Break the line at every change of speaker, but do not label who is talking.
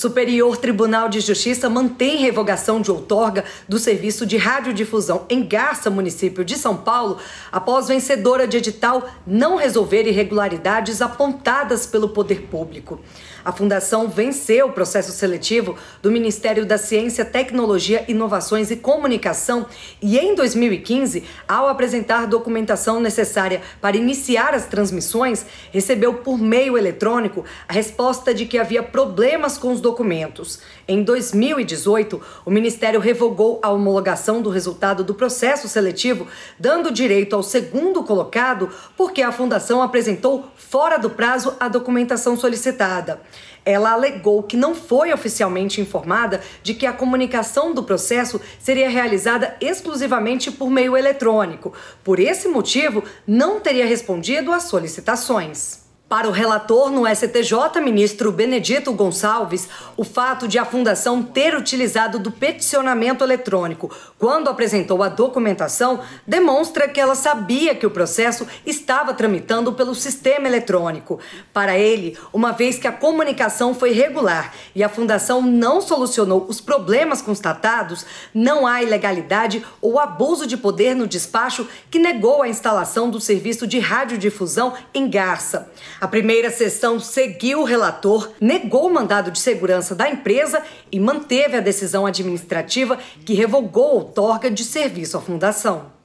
Superior Tribunal de Justiça mantém revogação de outorga do serviço de radiodifusão em Garça, município de São Paulo, após vencedora de edital não resolver irregularidades apontadas pelo poder público. A fundação venceu o processo seletivo do Ministério da Ciência, Tecnologia, Inovações e Comunicação e, em 2015, ao apresentar documentação necessária para iniciar as transmissões, recebeu por meio eletrônico a resposta de que havia problemas com os documentos documentos. Em 2018, o Ministério revogou a homologação do resultado do processo seletivo, dando direito ao segundo colocado, porque a fundação apresentou fora do prazo a documentação solicitada. Ela alegou que não foi oficialmente informada de que a comunicação do processo seria realizada exclusivamente por meio eletrônico. Por esse motivo, não teria respondido às solicitações. Para o relator no STJ, ministro Benedito Gonçalves, o fato de a fundação ter utilizado do peticionamento eletrônico quando apresentou a documentação demonstra que ela sabia que o processo estava tramitando pelo sistema eletrônico. Para ele, uma vez que a comunicação foi regular e a fundação não solucionou os problemas constatados, não há ilegalidade ou abuso de poder no despacho que negou a instalação do serviço de radiodifusão em Garça. A primeira sessão seguiu o relator, negou o mandado de segurança da empresa e manteve a decisão administrativa que revogou a outorga de serviço à fundação.